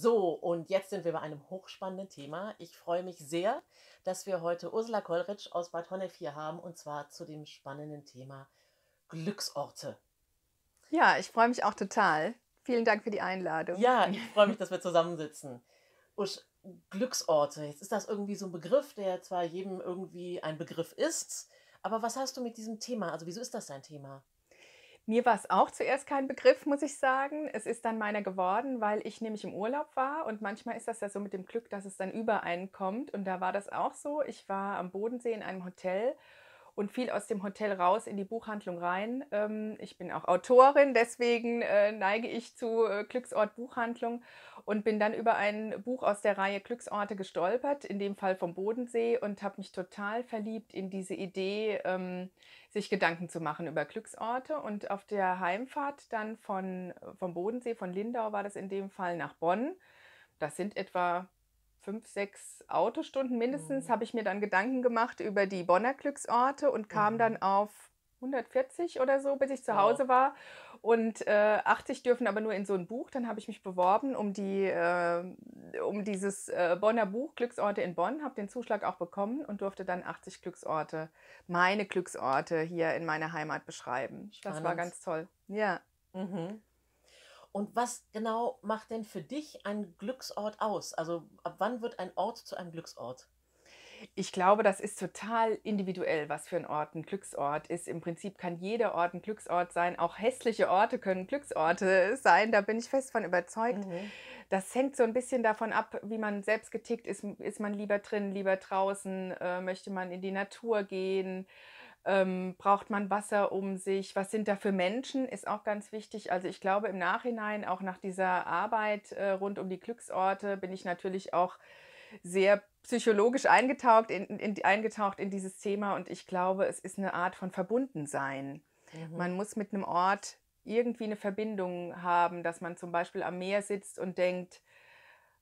So, und jetzt sind wir bei einem hochspannenden Thema. Ich freue mich sehr, dass wir heute Ursula Kollrich aus Bad Honnef hier haben und zwar zu dem spannenden Thema Glücksorte. Ja, ich freue mich auch total. Vielen Dank für die Einladung. Ja, ich freue mich, dass wir zusammensitzen. Usch, Glücksorte, jetzt ist das irgendwie so ein Begriff, der zwar jedem irgendwie ein Begriff ist, aber was hast du mit diesem Thema? Also, wieso ist das dein Thema? Mir war es auch zuerst kein Begriff, muss ich sagen. Es ist dann meiner geworden, weil ich nämlich im Urlaub war und manchmal ist das ja so mit dem Glück, dass es dann über einen kommt. Und da war das auch so. Ich war am Bodensee in einem Hotel und fiel aus dem Hotel raus in die Buchhandlung rein. Ähm, ich bin auch Autorin, deswegen äh, neige ich zu äh, Glücksort Buchhandlung und bin dann über ein Buch aus der Reihe Glücksorte gestolpert, in dem Fall vom Bodensee, und habe mich total verliebt in diese Idee, ähm, sich Gedanken zu machen über Glücksorte. Und auf der Heimfahrt dann von, vom Bodensee, von Lindau war das in dem Fall nach Bonn, das sind etwa fünf, sechs Autostunden mindestens, mhm. habe ich mir dann Gedanken gemacht über die Bonner Glücksorte und kam mhm. dann auf 140 oder so, bis ich zu Hause war. Und äh, 80 dürfen aber nur in so ein Buch. Dann habe ich mich beworben um, die, äh, um dieses äh, Bonner Buch Glücksorte in Bonn, habe den Zuschlag auch bekommen und durfte dann 80 Glücksorte, meine Glücksorte hier in meiner Heimat beschreiben. Spannend. Das war ganz toll. Ja. Mhm. Und was genau macht denn für dich ein Glücksort aus? Also ab wann wird ein Ort zu einem Glücksort? Ich glaube, das ist total individuell, was für ein Ort ein Glücksort ist. Im Prinzip kann jeder Ort ein Glücksort sein. Auch hässliche Orte können Glücksorte sein. Da bin ich fest von überzeugt. Mhm. Das hängt so ein bisschen davon ab, wie man selbst getickt ist. Ist man lieber drin, lieber draußen? Äh, möchte man in die Natur gehen? Ähm, braucht man Wasser um sich? Was sind da für Menschen? Ist auch ganz wichtig. Also ich glaube im Nachhinein, auch nach dieser Arbeit äh, rund um die Glücksorte, bin ich natürlich auch sehr psychologisch eingetaucht in, in, eingetaucht in dieses Thema und ich glaube, es ist eine Art von Verbundensein. Mhm. Man muss mit einem Ort irgendwie eine Verbindung haben, dass man zum Beispiel am Meer sitzt und denkt,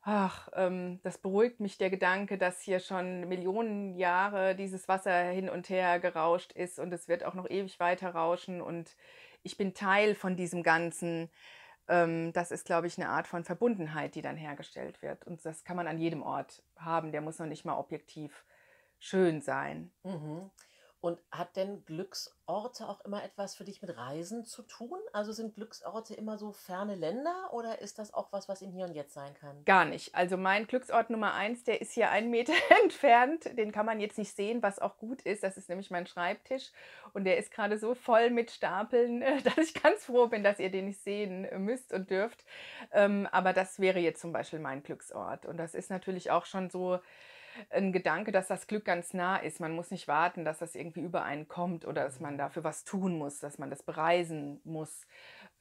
Ach, ähm, das beruhigt mich der Gedanke, dass hier schon Millionen Jahre dieses Wasser hin und her gerauscht ist und es wird auch noch ewig weiter rauschen und ich bin Teil von diesem Ganzen. Ähm, das ist, glaube ich, eine Art von Verbundenheit, die dann hergestellt wird. Und das kann man an jedem Ort haben. Der muss noch nicht mal objektiv schön sein. Mhm. Und hat denn Glücksorte auch immer etwas für dich mit Reisen zu tun? Also sind Glücksorte immer so ferne Länder oder ist das auch was, was im Hier und Jetzt sein kann? Gar nicht. Also mein Glücksort Nummer eins, der ist hier einen Meter entfernt. Den kann man jetzt nicht sehen, was auch gut ist. Das ist nämlich mein Schreibtisch und der ist gerade so voll mit Stapeln, dass ich ganz froh bin, dass ihr den nicht sehen müsst und dürft. Ähm, aber das wäre jetzt zum Beispiel mein Glücksort. Und das ist natürlich auch schon so ein Gedanke, dass das Glück ganz nah ist. Man muss nicht warten, dass das irgendwie über einen kommt oder dass man mhm. dafür was tun muss, dass man das bereisen muss.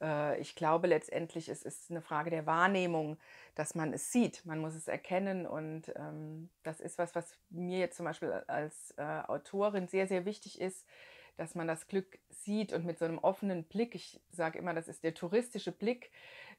Äh, ich glaube letztendlich, es ist eine Frage der Wahrnehmung, dass man es sieht. Man muss es erkennen und ähm, das ist was, was mir jetzt zum Beispiel als äh, Autorin sehr, sehr wichtig ist, dass man das Glück sieht und mit so einem offenen Blick, ich sage immer, das ist der touristische Blick,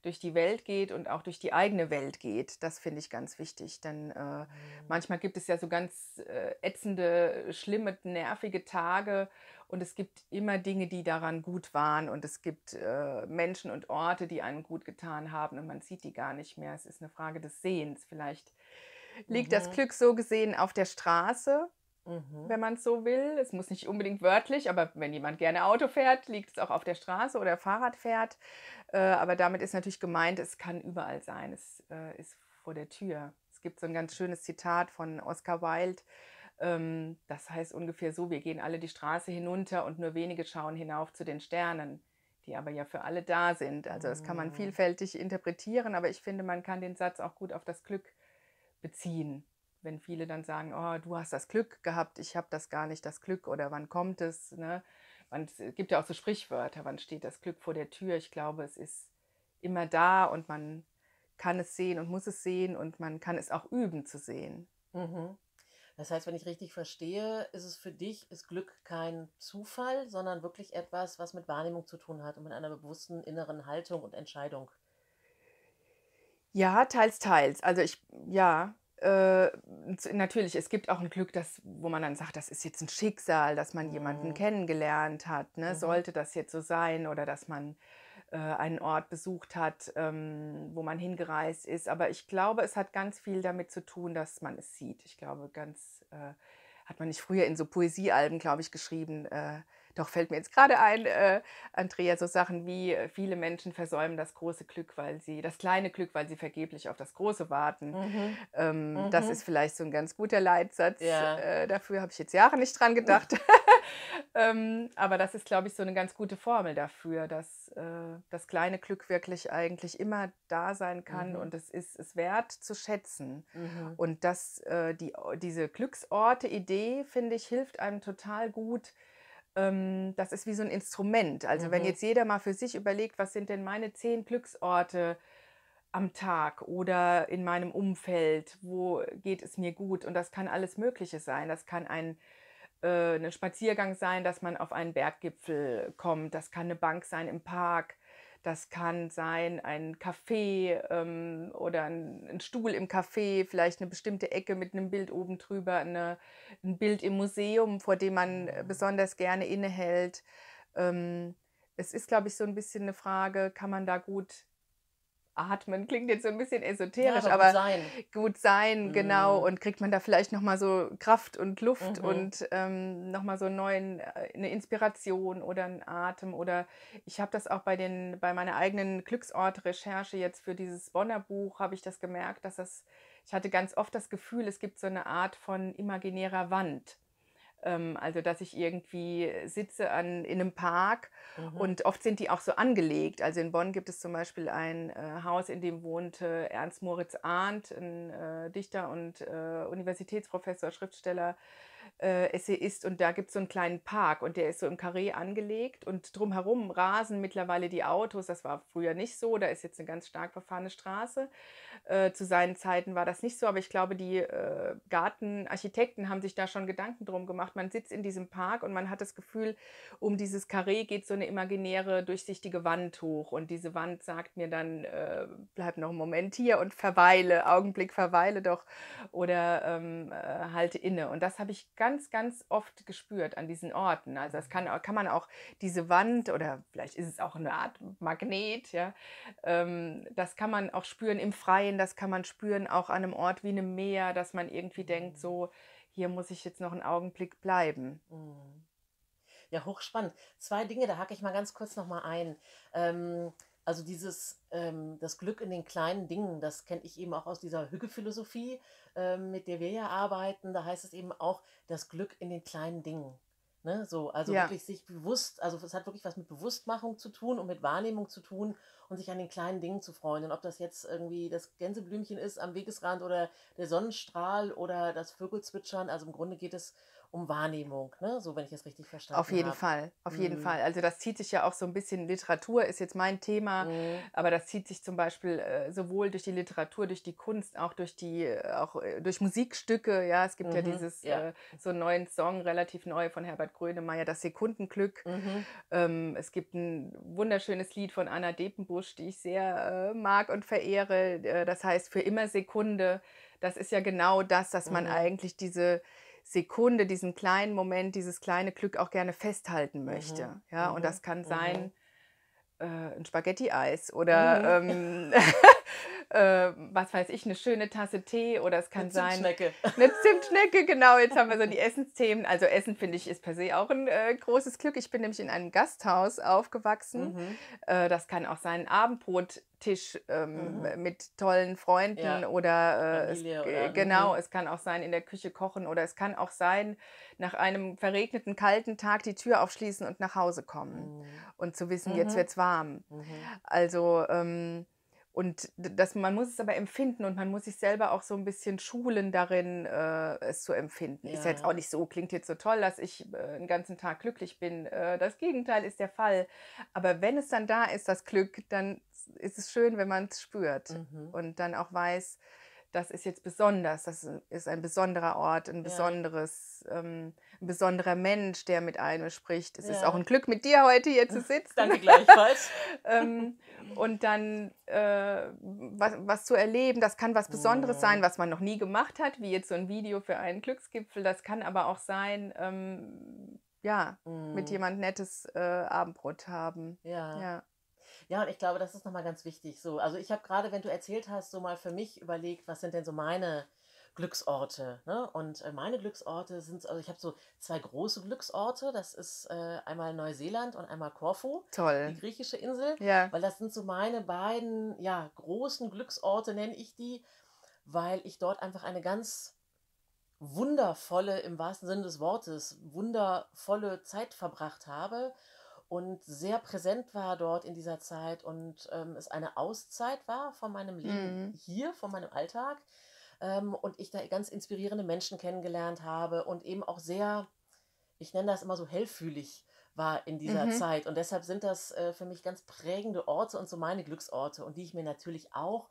durch die Welt geht und auch durch die eigene Welt geht. Das finde ich ganz wichtig, denn äh, mhm. manchmal gibt es ja so ganz äh, ätzende, schlimme, nervige Tage und es gibt immer Dinge, die daran gut waren und es gibt äh, Menschen und Orte, die einen gut getan haben und man sieht die gar nicht mehr. Es ist eine Frage des Sehens. Vielleicht liegt mhm. das Glück so gesehen auf der Straße mhm. wenn man es so will. Es muss nicht unbedingt wörtlich, aber wenn jemand gerne Auto fährt, liegt es auch auf der Straße oder Fahrrad fährt. Äh, aber damit ist natürlich gemeint, es kann überall sein. Es äh, ist vor der Tür. Es gibt so ein ganz schönes Zitat von Oscar Wilde. Ähm, das heißt ungefähr so, wir gehen alle die Straße hinunter und nur wenige schauen hinauf zu den Sternen die aber ja für alle da sind. Also das kann man mhm. vielfältig interpretieren, aber ich finde, man kann den Satz auch gut auf das Glück beziehen wenn viele dann sagen, oh, du hast das Glück gehabt, ich habe das gar nicht, das Glück oder wann kommt es? Ne? Man, es gibt ja auch so Sprichwörter, wann steht das Glück vor der Tür? Ich glaube, es ist immer da und man kann es sehen und muss es sehen und man kann es auch üben zu sehen. Mhm. Das heißt, wenn ich richtig verstehe, ist es für dich, ist Glück kein Zufall, sondern wirklich etwas, was mit Wahrnehmung zu tun hat und mit einer bewussten inneren Haltung und Entscheidung. Ja, teils, teils. Also ich, ja, äh, natürlich, es gibt auch ein Glück, dass, wo man dann sagt, das ist jetzt ein Schicksal, dass man jemanden mhm. kennengelernt hat. Ne? Mhm. Sollte das jetzt so sein oder dass man äh, einen Ort besucht hat, ähm, wo man hingereist ist. Aber ich glaube, es hat ganz viel damit zu tun, dass man es sieht. Ich glaube, ganz äh, hat man nicht früher in so Poesiealben, glaube ich, geschrieben. Äh, doch fällt mir jetzt gerade ein, äh, Andrea, so Sachen wie äh, viele Menschen versäumen das große Glück, weil sie, das kleine Glück, weil sie vergeblich auf das große warten. Mhm. Ähm, mhm. Das ist vielleicht so ein ganz guter Leitsatz. Ja. Äh, dafür habe ich jetzt Jahre nicht dran gedacht. ähm, aber das ist, glaube ich, so eine ganz gute Formel dafür, dass äh, das kleine Glück wirklich eigentlich immer da sein kann mhm. und es ist es wert zu schätzen. Mhm. Und dass äh, die, diese Glücksorte-Idee, finde ich, hilft einem total gut, ähm, das ist wie so ein Instrument. Also mhm. wenn jetzt jeder mal für sich überlegt, was sind denn meine zehn Glücksorte am Tag oder in meinem Umfeld, wo geht es mir gut? Und das kann alles Mögliche sein. Das kann ein, äh, ein ne Spaziergang sein, dass man auf einen Berggipfel kommt. Das kann eine Bank sein im Park. Das kann sein ein Café ähm, oder ein, ein, Stuhl im Café, vielleicht eine bestimmte Ecke mit einem Bild oben drüber, eine, ein Bild im Museum, vor dem man äh, mhm. besonders gerne innehält. Ähm, es ist, glaube ich, so ein bisschen eine Frage, kann man da gut Atmen klingt jetzt so ein bisschen esoterisch, ja, aber, gut sein, gut sein genau. mhm. genau. Und kriegt man da vielleicht nochmal so Kraft und Luft mhm. und ähm, nochmal so einen neuen, äh, eine Inspiration oder einen Atem. Oder ich habe das auch bei, den, bei meiner eigenen Glücksort-Recherche jetzt für dieses Bonner Buch, habe ich das gemerkt, dass das, ich hatte ganz oft das Gefühl, es gibt so eine Art von imaginärer Wand. Ähm, also dass ich irgendwie sitze an, in einem Park mhm. und oft sind die auch so angelegt. Also in Bonn gibt es zum Beispiel ein äh, Haus, in dem wohnte Ernst Moritz Arndt, ein äh, Dichter und äh, Universitätsprofessor, Schriftsteller, äh, Essayist und da gibt es so einen kleinen Park und der ist so im Karree angelegt und drumherum rasen mittlerweile die Autos. Das war früher nicht so, da ist jetzt eine ganz stark befahrene Straße. Äh, zu seinen Zeiten war das nicht so, aber ich glaube, die äh, Gartenarchitekten haben sich da schon Gedanken drum gemacht. Man sitzt in diesem Park und man hat das Gefühl, um dieses Karree geht so eine imaginäre, durchsichtige Wand hoch und diese Wand sagt mir dann, äh, bleib noch einen Moment hier und verweile, Augenblick verweile doch oder ähm, äh, halte inne. Und das habe ich ganz, ganz oft gespürt an diesen Orten. Also das kann, kann man auch diese Wand oder vielleicht ist es auch eine Art Magnet, ja, ähm, das kann man auch spüren im Freien, das kann man spüren auch an einem Ort wie einem Meer, dass man irgendwie denkt, mhm. so, hier muss ich jetzt noch einen Augenblick bleiben. Mhm. Ja, hochspannend. Zwei Dinge, da hake ich mal ganz kurz nochmal ein. Ähm, also dieses, ähm, das Glück in den kleinen Dingen, das kenne ich eben auch aus dieser Hügge-Philosophie, ähm, mit der wir ja arbeiten. Da heißt es eben auch, das Glück in den kleinen Dingen. Ne? So, also ja. wirklich sich bewusst, also es hat wirklich was mit Bewusstmachung zu tun und mit Wahrnehmung zu tun und sich an den kleinen Dingen zu freuen. Und ob das jetzt irgendwie das Gänseblümchen ist am Wegesrand oder der Sonnenstrahl oder das Vögelzwitschern, also im Grunde geht es um Wahrnehmung, ne? so wenn ich es richtig verstanden habe. Auf jeden hab. Fall, auf mhm. jeden Fall. Also das zieht sich ja auch so ein bisschen, Literatur ist jetzt mein Thema, mhm. aber das zieht sich zum Beispiel äh, sowohl durch die Literatur, durch die Kunst, auch durch die, äh, auch äh, durch Musikstücke, ja, es gibt mhm. ja dieses, ja. Äh, so einen neuen Song, relativ neu von Herbert Grönemeyer, das Sekundenglück. Mhm. Ähm, es gibt ein wunderschönes Lied von Anna Depenbusch, die ich sehr äh, mag und verehre, äh, das heißt Für immer Sekunde. Das ist ja genau das, dass man mhm. eigentlich diese Sekunde, diesen kleinen Moment, dieses kleine Glück auch gerne festhalten möchte. Mhm. Ja, mhm. und das kann mhm. sein äh, ein Spaghetti-Eis oder mhm. ähm, äh, was weiß ich, eine schöne Tasse Tee oder es kann eine sein. Eine Zimtschnecke, genau. Jetzt haben wir so die Essensthemen. Also Essen finde ich ist per se auch ein äh, großes Glück. Ich bin nämlich in einem Gasthaus aufgewachsen. Mhm. Äh, das kann auch sein Abendbrottisch ähm, mhm. mit tollen Freunden ja. oder, äh, es, oder, mhm. genau, es kann auch sein in der Küche kochen oder es kann auch sein nach einem verregneten kalten Tag die Tür aufschließen und nach Hause kommen mhm. und zu wissen, jetzt mhm. wird es warm. Also ähm, und das, man muss es aber empfinden und man muss sich selber auch so ein bisschen schulen darin, äh, es zu empfinden. Ja. Ist jetzt auch nicht so, klingt jetzt so toll, dass ich äh, den ganzen Tag glücklich bin. Äh, das Gegenteil ist der Fall. Aber wenn es dann da ist, das Glück, dann ist es schön, wenn man es spürt mhm. und dann auch weiß, das ist jetzt besonders, das ist ein besonderer Ort, ein besonderes, ja. ähm, ein besonderer Mensch, der mit einem spricht. Es ja. ist auch ein Glück, mit dir heute hier zu sitzen. Danke gleichfalls. ähm, und dann äh, was, was zu erleben, das kann was Besonderes sein, was man noch nie gemacht hat, wie jetzt so ein Video für einen Glücksgipfel. Das kann aber auch sein, ähm, ja, mm. mit jemand nettes äh, Abendbrot haben. Ja. ja. Ja, und ich glaube, das ist nochmal ganz wichtig. So, also ich habe gerade, wenn du erzählt hast, so mal für mich überlegt, was sind denn so meine Glücksorte. Ne? Und äh, meine Glücksorte sind, also ich habe so zwei große Glücksorte. Das ist äh, einmal Neuseeland und einmal Korfu. Toll. Die griechische Insel. Ja. Weil das sind so meine beiden, ja, großen Glücksorte, nenne ich die, weil ich dort einfach eine ganz wundervolle, im wahrsten Sinne des Wortes, wundervolle Zeit verbracht habe und sehr präsent war dort in dieser Zeit und ähm, es eine Auszeit war von meinem Leben mhm. hier, von meinem Alltag ähm, und ich da ganz inspirierende Menschen kennengelernt habe und eben auch sehr, ich nenne das immer so hellfühlig war in dieser mhm. Zeit. Und deshalb sind das äh, für mich ganz prägende Orte und so meine Glücksorte und die ich mir natürlich auch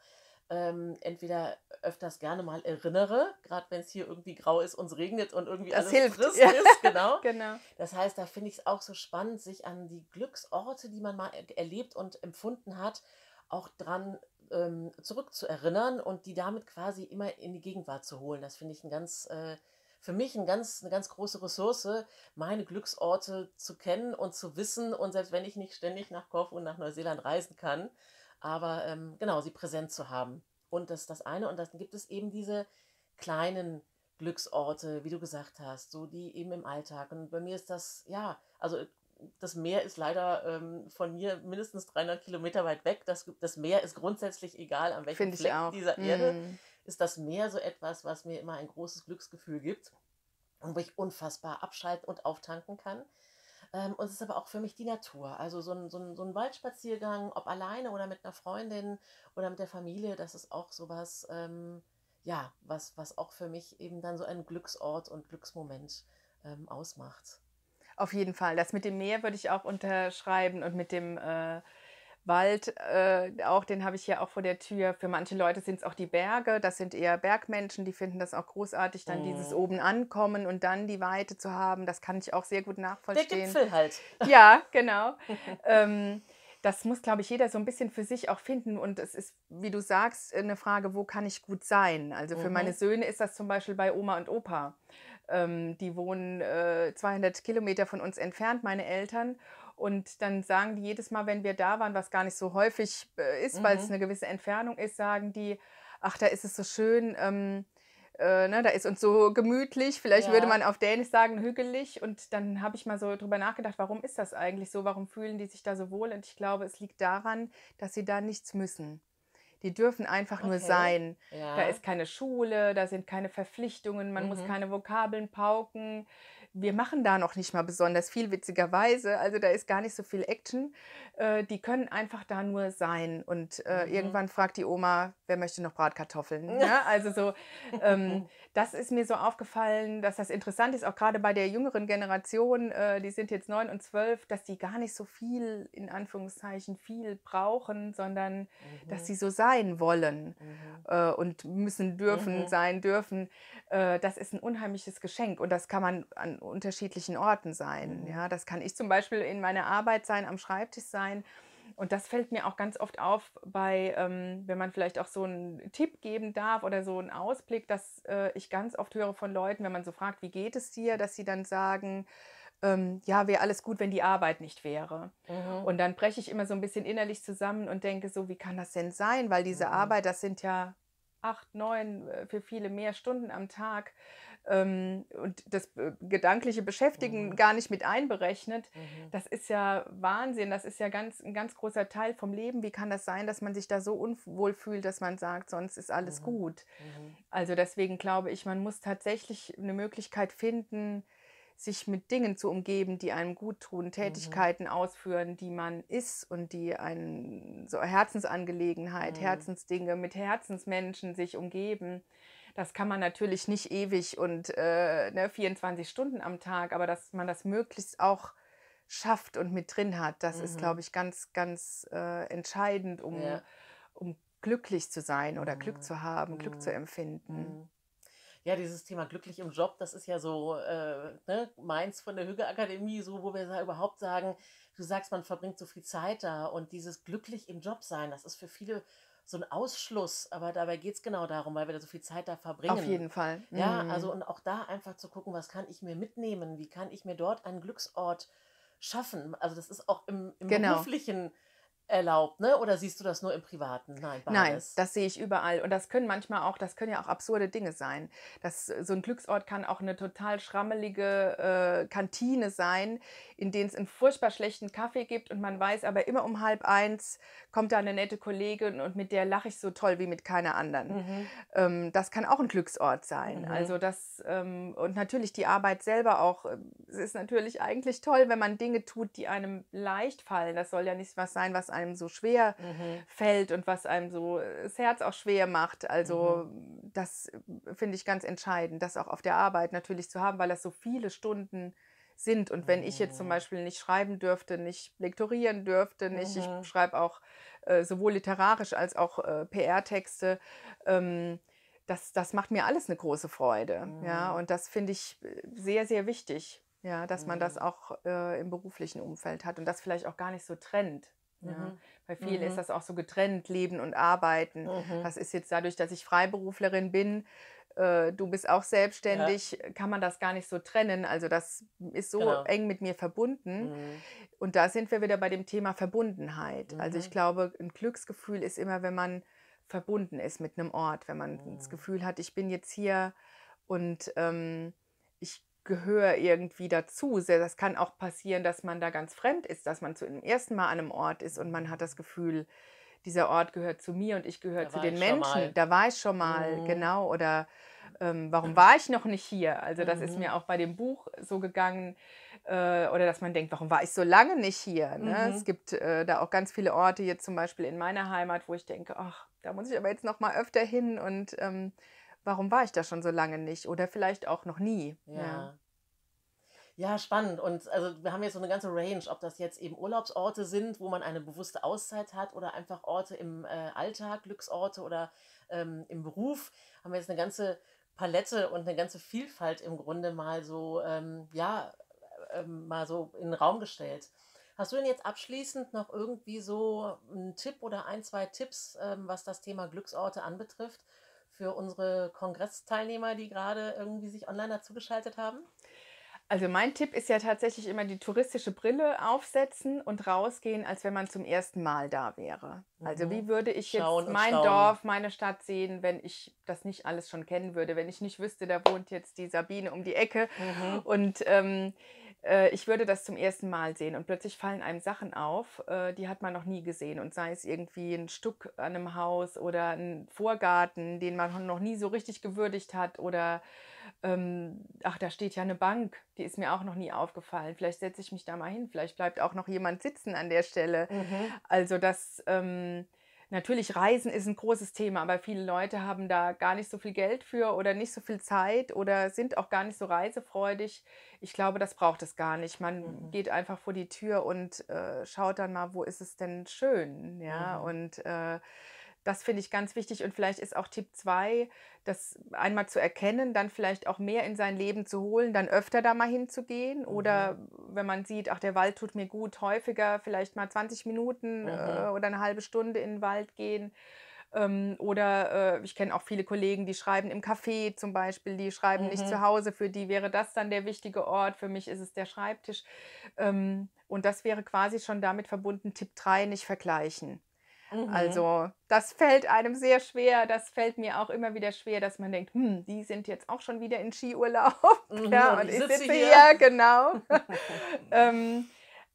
ähm, entweder öfters gerne mal erinnere, gerade wenn es hier irgendwie grau ist und es regnet und irgendwie das alles hilft. Ja. ist. Genau. genau. Das heißt, da finde ich es auch so spannend, sich an die Glücksorte, die man mal erlebt und empfunden hat, auch dran ähm, zurückzuerinnern und die damit quasi immer in die Gegenwart zu holen. Das finde ich ein ganz, äh, für mich ein ganz, eine ganz große Ressource, meine Glücksorte zu kennen und zu wissen. Und selbst wenn ich nicht ständig nach Korfu und nach Neuseeland reisen kann, aber ähm, genau, sie präsent zu haben. Und das ist das eine. Und dann gibt es eben diese kleinen Glücksorte, wie du gesagt hast, so die eben im Alltag. Und bei mir ist das, ja, also das Meer ist leider ähm, von mir mindestens 300 Kilometer weit weg. Das, das Meer ist grundsätzlich egal, an welchem Find Fleck dieser mm. Erde ist das Meer so etwas, was mir immer ein großes Glücksgefühl gibt und wo ich unfassbar abschalten und auftanken kann. Ähm, und es ist aber auch für mich die Natur. Also so ein, so, ein, so ein Waldspaziergang, ob alleine oder mit einer Freundin oder mit der Familie, das ist auch sowas, ähm, ja, was, was auch für mich eben dann so einen Glücksort und Glücksmoment ähm, ausmacht. Auf jeden Fall. Das mit dem Meer würde ich auch unterschreiben und mit dem äh, Wald äh, auch, den habe ich hier auch vor der Tür. Für manche Leute sind es auch die Berge. Das sind eher Bergmenschen, die finden das auch großartig, dann mm. dieses mhm. oben ankommen und dann die Weite zu haben. Das kann ich auch sehr gut nachvollziehen. Der Gipfel halt. Ja, genau. ähm, das muss, glaube ich, jeder so ein bisschen für sich auch finden. Und es ist, wie du sagst, eine Frage, wo kann ich gut sein? Also für mhm. meine Söhne ist das zum Beispiel bei Oma und Opa. Ähm, die wohnen äh, 200 Kilometer von uns entfernt, meine Eltern. Und dann sagen die jedes Mal, wenn wir da waren, was gar nicht so häufig äh, ist, mhm. weil es mhm. eine gewisse Entfernung ist, sagen die, ach, da ist es so schön. Ähm, äh, ne, da ist uns so gemütlich, vielleicht ja. würde man auf Dänisch sagen hügelig. Und dann habe ich mal so drüber nachgedacht, warum ist das eigentlich so? Warum fühlen die sich da so wohl? Und ich glaube, es liegt daran, dass sie da nichts müssen. Die dürfen einfach okay. nur sein. Ja. Da ist keine Schule, da sind keine Verpflichtungen, man mhm. muss keine Vokabeln pauken wir machen da noch nicht mal besonders viel, witzigerweise. Also da ist gar nicht so viel Action. Äh, die können einfach da nur sein. Und äh, mhm. irgendwann fragt die Oma, wer möchte noch Bratkartoffeln? Ja, ne? also so, ähm, das ist mir so aufgefallen, dass das interessant ist, auch gerade bei der jüngeren Generation, äh, die sind jetzt neun und zwölf, dass die gar nicht so viel, in Anführungszeichen, viel brauchen, sondern mhm. dass sie so sein wollen mhm. Äh, und müssen, dürfen, mhm. sein dürfen. Äh, das ist ein unheimliches Geschenk. Und das kann man an unterschiedlichen Orten sein. Mhm. Ja, das kann ich zum Beispiel in meiner Arbeit sein, am Schreibtisch sein. Und das fällt mir auch ganz oft auf, bei, ähm, wenn man vielleicht auch so einen Tipp geben darf oder so einen Ausblick, dass äh, ich ganz oft höre von Leuten, wenn man so fragt, wie geht es dir, dass sie dann sagen, ähm, ja, wäre alles gut, wenn die Arbeit nicht wäre. Mhm. Und dann breche ich immer so ein bisschen innerlich zusammen und denke so, wie kann das denn sein? Weil diese mhm. Arbeit, das sind ja acht, neun, äh, für viele mehr Stunden am Tag ähm, und das äh, gedankliche Beschäftigen mhm. gar nicht mit einberechnet. Mhm. Das ist ja Wahnsinn, das ist ja ganz, ein ganz großer Teil vom Leben. Wie kann das sein, dass man sich da so unwohl fühlt, dass man sagt, sonst ist alles mhm. gut? Mhm. Also deswegen glaube ich, man muss tatsächlich eine Möglichkeit finden, sich mit Dingen zu umgeben, die einem gut tun, mhm. Tätigkeiten mhm. ausführen, die man ist und die einen so Herzensangelegenheit, mhm. Herzensdinge mit Herzensmenschen sich umgeben. Das kann man natürlich nicht ewig und äh, ne, 24 Stunden am Tag, aber dass man das möglichst auch schafft und mit drin hat, das mhm. ist, glaube ich, ganz, ganz äh, entscheidend, um, ja. um glücklich zu sein oder Glück mhm. zu haben, Glück zu mhm. empfinden ja, dieses Thema glücklich im Job, das ist ja so äh, ne, meins von der Hüge Akademie, so wo wir überhaupt sagen, du sagst, man verbringt so viel Zeit da und dieses glücklich im Job sein, das ist für viele so ein Ausschluss, aber dabei geht es genau darum, weil wir da so viel Zeit da verbringen. Auf jeden Fall. Mhm. Ja, also und auch da einfach zu gucken, was kann ich mir mitnehmen, wie kann ich mir dort einen Glücksort schaffen. Also das ist auch im, im genau. beruflichen erlaubt, ne? Oder siehst du das nur im Privaten? Nein, beides. Nein, das sehe ich überall. Und das können manchmal auch, das können ja auch absurde Dinge sein. Das, so ein Glücksort kann auch eine total schrammelige äh, Kantine sein, in denen es einen furchtbar schlechten Kaffee gibt und man weiß aber immer um halb eins kommt da eine nette Kollegin und mit der lache ich so toll wie mit keiner anderen. Mhm. Ähm, das kann auch ein Glücksort sein. Mhm. Also das, ähm, und natürlich die Arbeit selber auch. Ähm, es ist natürlich eigentlich toll, wenn man Dinge tut, die einem leicht fallen. Das soll ja nicht was sein, was einem so schwer mhm. fällt und was einem so äh, das Herz auch schwer macht. Also mhm. das äh, finde ich ganz entscheidend, das auch auf der Arbeit natürlich zu haben, weil das so viele Stunden sind. Und wenn ich jetzt zum mhm. Beispiel nicht schreiben dürfte, nicht lektorieren dürfte, nicht, ich mhm. schreibe auch äh, sowohl literarisch als auch äh, PR-Texte, ähm, das, das macht mir alles eine große Freude. Mhm. Ja, und das finde ich äh, sehr, sehr wichtig, ja, dass man das mhm. auch äh, im beruflichen Umfeld hat und das vielleicht auch gar nicht so trennt. Ne? Mhm. Ja. Bei vielen mhm. ist das auch so getrennt, Leben und Arbeiten. Mhm. Das ist jetzt dadurch, dass ich Freiberuflerin bin, äh, du bist auch selbstständig, ja. kann man das gar nicht so trennen. Also das ist so genau. eng mit mir verbunden. Mhm. Und da sind wir wieder bei dem Thema Verbundenheit. Also ich mhm. glaube, ein Glücksgefühl ist immer, wenn man verbunden ist mit einem Ort, wenn man das mhm. Gefühl hat, ich bin jetzt hier und... Ähm, Gehör irgendwie dazu. Das kann auch passieren, dass man da ganz fremd ist, dass man zum ersten Mal an einem Ort ist und man hat das Gefühl, dieser Ort gehört zu mir und ich gehöre zu den Menschen. Da war ich schon mal, mhm. genau. Oder ähm, warum mhm. war ich noch nicht hier? Also das mhm. ist mir mhm. auch bei dem Buch so gegangen. Äh, oder dass man denkt, warum war ich so lange nicht hier? Ne? Mhm. Es gibt äh, da auch ganz viele Orte, jetzt zum Beispiel in meiner Heimat, wo ich denke, ach, da muss ich aber jetzt noch mal öfter hin und ähm, warum war ich da schon so lange nicht oder vielleicht auch noch nie. Ja. ja. Ja, spannend. Und also wir haben jetzt so eine ganze Range, ob das jetzt eben Urlaubsorte sind, wo man eine bewusste Auszeit hat oder einfach Orte im äh, Alltag, Glücksorte oder ähm, im Beruf. Haben wir jetzt eine ganze Palette und eine ganze Vielfalt im Grunde mal so, ähm, ja, äh, ähm, mal so in den Raum gestellt. Hast du denn jetzt abschließend noch irgendwie so einen Tipp oder ein, zwei Tipps, ähm, was das Thema Glücksorte anbetrifft? für unsere Kongressteilnehmer, die gerade irgendwie sich online dazugeschaltet haben? Also mein Tipp ist ja tatsächlich immer die touristische Brille aufsetzen und rausgehen, als wenn man zum ersten Mal da wäre. Also mhm. Also wie würde ich jetzt mein Dorf, meine Stadt sehen, wenn ich das nicht alles schon kennen würde, wenn ich nicht wüsste, da wohnt jetzt die Sabine um die Ecke mhm. und ähm, äh, ich würde das zum ersten Mal sehen und plötzlich fallen einem Sachen auf, äh, die hat man noch nie gesehen und sei es irgendwie ein Stück an einem Haus oder ein Vorgarten, den man noch nie so richtig gewürdigt hat oder ähm, ach, da steht ja eine Bank, die ist mir auch noch nie aufgefallen. Vielleicht setze ich mich da mal hin, vielleicht bleibt auch noch jemand sitzen an der Stelle. Mhm. Also das ähm, Natürlich, Reisen ist ein großes Thema, aber viele Leute haben da gar nicht so viel Geld für oder nicht so viel Zeit oder sind auch gar nicht so reisefreudig. Ich glaube, das braucht es gar nicht. Man mhm. geht einfach vor die Tür und äh, schaut dann mal, wo ist es denn schön. Ja? Mhm. Und äh, das finde ich ganz wichtig und vielleicht ist auch Tipp 2, das einmal zu erkennen, dann vielleicht auch mehr in sein Leben zu holen, dann öfter da mal hinzugehen mhm. oder wenn man sieht, ach, der Wald tut mir gut, häufiger vielleicht mal 20 Minuten äh, mhm. äh, oder eine halbe Stunde in den Wald gehen. Ähm, oder äh, ich kenne auch viele Kollegen, die schreiben im Café zum Beispiel, die schreiben mhm. nicht zu Hause, für die wäre das dann der wichtige Ort, für mich ist es der Schreibtisch. Ähm, und das wäre quasi schon damit verbunden, Tipp 3 nicht vergleichen. Mhm. Also das fällt einem sehr schwer. Das fällt mir auch immer wieder schwer, dass man denkt, hm, die sind jetzt auch schon wieder in Skiurlaub. Mhm, ja, und ich sitze hier, hier genau. ähm,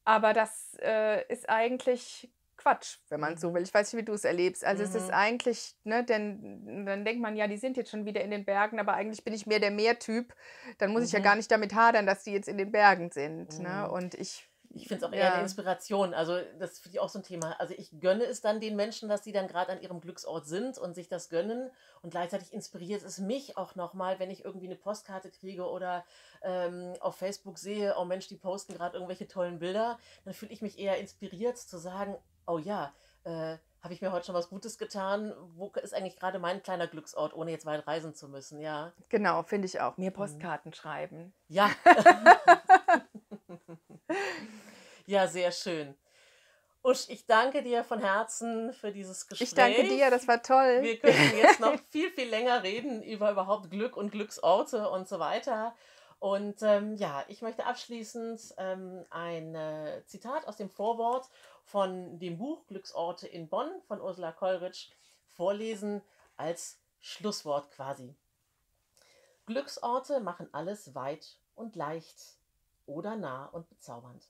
aber das äh, ist eigentlich Quatsch, wenn man so mhm. will. Ich weiß nicht, wie du es erlebst. Also mhm. es ist mhm. eigentlich, ne, denn dann denkt man, ja, die sind jetzt schon wieder in den Bergen, aber eigentlich bin ich mehr der Meertyp. Dann muss mhm. ich ja mhm. gar nicht damit hadern, dass die jetzt in den Bergen sind. Ne? Mhm. Ne? Und ich ich finde es auch eher ja. eine Inspiration. Also, das ist für dich auch so ein Thema. Also, ich gönne es dann den Menschen, dass sie dann gerade an ihrem Glücksort sind und sich das gönnen. Und gleichzeitig inspiriert es mich auch nochmal, wenn ich irgendwie eine Postkarte kriege oder ähm, auf Facebook sehe, oh Mensch, die posten gerade irgendwelche tollen Bilder. Dann fühle ich mich eher inspiriert zu sagen, oh ja, äh, habe ich mir heute schon was Gutes getan? Wo ist eigentlich gerade mein kleiner Glücksort, ohne jetzt weit reisen zu müssen? Ja. Genau, finde ich auch. Mir mhm. Postkarten mhm. schreiben. Ja. Ja, sehr schön. Usch, ich danke dir von Herzen für dieses Gespräch. Ich danke dir, das war toll. Wir könnten jetzt noch viel, viel länger reden über überhaupt Glück und Glücksorte und so weiter. Und ähm, ja, ich möchte abschließend ähm, ein äh, Zitat aus dem Vorwort von dem Buch Glücksorte in Bonn von Ursula Kollrich vorlesen als Schlusswort quasi. Glücksorte machen alles weit und leicht oder nah und bezaubernd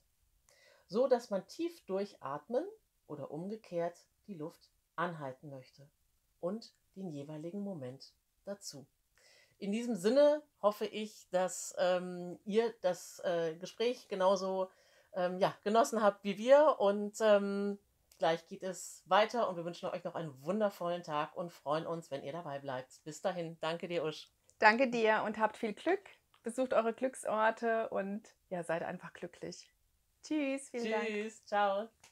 so dass man tief durchatmen oder umgekehrt die Luft anhalten möchte und den jeweiligen Moment dazu. In diesem Sinne hoffe ich, dass ähm, ihr das äh, Gespräch genauso ähm, ja, genossen habt wie wir und ähm, gleich geht es weiter und wir wünschen euch noch einen wundervollen Tag und freuen uns, wenn ihr dabei bleibt. Bis dahin, danke dir, Usch. Danke dir und habt viel Glück. Besucht eure Glücksorte und ja, seid einfach glücklich. Tschüss, vielen Tschüss. Dank. Ciao.